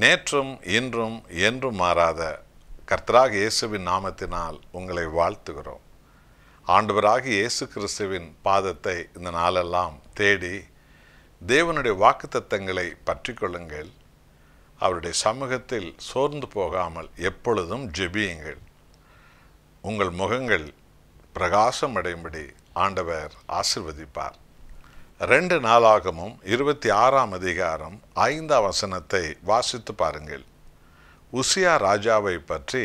நேற்றும் இன்றும் என்றும் மாறாத கர்த்தராக இயேசுவின் நாமத்தினால் உங்களை வாழ்த்துகிறோம் ஆண்டவராக இயேசு கிறிஸ்துவின் பாதத்தை இந்த நாளெல்லாம் தேடி தேவனுடைய வாக்குத்தத்தங்களை பற்றி கொள்ளுங்கள் அவருடைய சமூகத்தில் சோர்ந்து போகாமல் எப்பொழுதும் ஜெபியுங்கள் உங்கள் முகங்கள் பிரகாசம் அடையும்படி ஆண்டவர் ஆசிர்வதிப்பார் ரெண்டு நாளாகமும் இருபத்தி ஆறாம் அதிகாரம் ஐந்தாம் வசனத்தை வாசித்து பாருங்கள் உசியா ராஜாவை பற்றி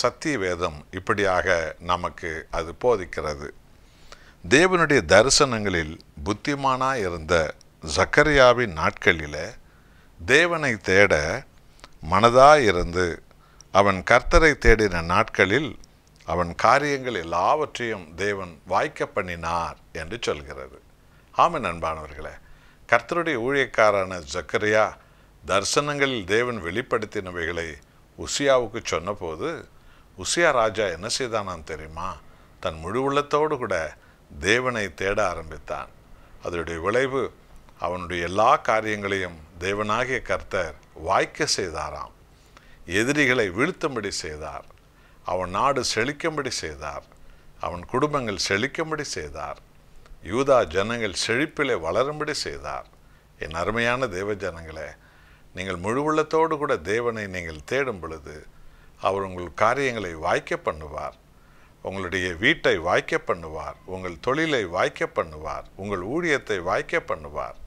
சத்திய வேதம் இப்படியாக நமக்கு அது போதிக்கிறது தேவனுடைய தரிசனங்களில் புத்திமானாக இருந்த ஜக்கரியாவின் நாட்களில் தேவனை தேட மனதாயிருந்து அவன் கர்த்தரை தேடின நாட்களில் அவன் காரியங்கள் எல்லாவற்றையும் தேவன் வாய்க்க பண்ணினார் என்று சொல்கிறது ஆமை நண்பானவர்களே கர்த்தருடைய ஊழியக்காரான ஜக்கரியா தரிசனங்களில் தேவன் வெளிப்படுத்தினவைகளை உசியாவுக்கு சொன்னபோது உசியா ராஜா என்ன செய்தானான் தெரியுமா தன் முழு உள்ளத்தோடு கூட தேவனை தேட ஆரம்பித்தான் அதனுடைய விளைவு அவனுடைய எல்லா காரியங்களையும் தேவனாகிய கர்த்தர் வாய்க்க செய்தாராம் எதிரிகளை வீழ்த்தும்படி செய்தார் அவன் நாடு செழிக்கும்படி செய்தார் அவன் குடும்பங்கள் செழிக்கும்படி செய்தார் யூதா ஜனங்கள் செழிப்பிலே வளரும்படி செய்தார் என் அருமையான தேவ ஜனங்களே நீங்கள் முழு உள்ளத்தோடு கூட தேவனை நீங்கள் தேடும் பொழுது அவர் உங்கள் காரியங்களை வாய்க்க பண்ணுவார் உங்களுடைய வீட்டை வாய்க்க பண்ணுவார் உங்கள் தொழிலை வாய்க்க பண்ணுவார் உங்கள் ஊழியத்தை வாய்க்க பண்ணுவார்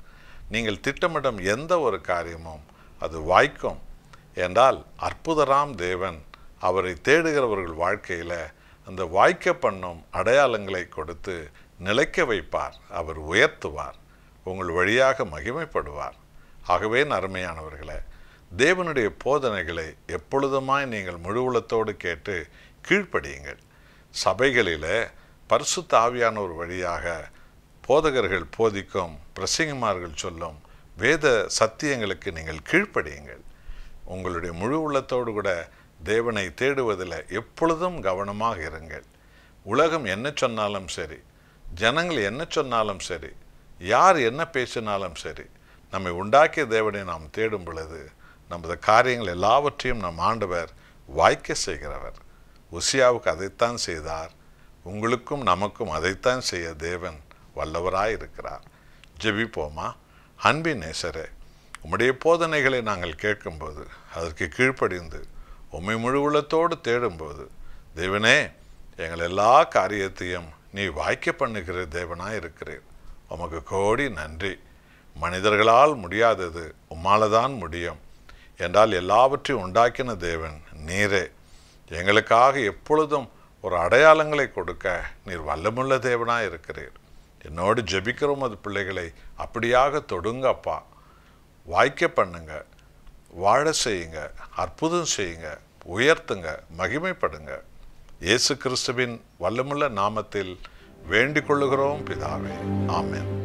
நீங்கள் திட்டமிடும் எந்த ஒரு காரியமும் அது வாய்க்கும் என்றால் அற்புதராம் தேவன் அவரை தேடுகிறவர்கள் வாழ்க்கையில் அந்த வாய்க்க பண்ணும் அடையாளங்களை கொடுத்து நிலைக்க வைப்பார் அவர் உயர்த்துவார் உங்கள் வழியாக மகிமைப்படுவார் ஆகவே நறுமையானவர்களே தேவனுடைய போதனைகளை எப்பொழுதுமாய் நீங்கள் முழுவலத்தோடு கேட்டு கீழ்ப்படியுங்கள் சபைகளில் பரிசு தாவியான ஒரு வழியாக போதகர்கள் போதிக்கும் பிரசிங்கமார்கள் சொல்லும் வேத சத்தியங்களுக்கு நீங்கள் கீழ்ப்படியுங்கள் உங்களுடைய முழு உள்ளத்தோடு கூட தேவனை தேடுவதில் எப்பொழுதும் கவனமாக இருங்கள் உலகம் என்ன சொன்னாலும் சரி ஜனங்கள் என்ன சொன்னாலும் சரி யார் என்ன பேசினாலும் சரி நம்மை உண்டாக்கிய தேவனை நாம் தேடும் பொழுது நமது காரியங்கள் எல்லாவற்றையும் நம் ஆண்டவர் வாய்க்க செய்கிறவர் உசியாவுக்கு அதைத்தான் செய்தார் உங்களுக்கும் நமக்கும் அதைத்தான் செய்ய தேவன் வல்லவராய் இருக்கிறார் ஜெபிப்போமா அன்பி நேசரே உம்முடைய போதனைகளை நாங்கள் கேட்கும்போது அதற்கு கீழ்ப்படிந்து உண்மை முழு உள்ளத்தோடு தேடும்போது தேவனே எங்கள் எல்லா காரியத்தையும் நீ வாய்க்க பண்ணுகிற தேவனாக இருக்கிறீர் உமக்கு கோடி நன்றி மனிதர்களால் முடியாதது உம்மால தான் முடியும் என்றால் எல்லாவற்றையும் உண்டாக்கின தேவன் நீரே எங்களுக்காக எப்பொழுதும் ஒரு அடையாளங்களை கொடுக்க நீர் வல்லமுள்ள தேவனாக இருக்கிறீர் என்னோடு ஜபிக்கிறோம் அது பிள்ளைகளை அப்படியாக தொடுங்கப்பா வாய்க்க பண்ணுங்க வாழ செய்யுங்க அற்புதம் செய்யுங்க உயர்த்துங்க மகிமைப்படுங்க இயேசு கிறிஸ்துவின் வல்லமுள்ள நாமத்தில் வேண்டிக் கொள்ளுகிறோம் பிதாவே ஆமேன்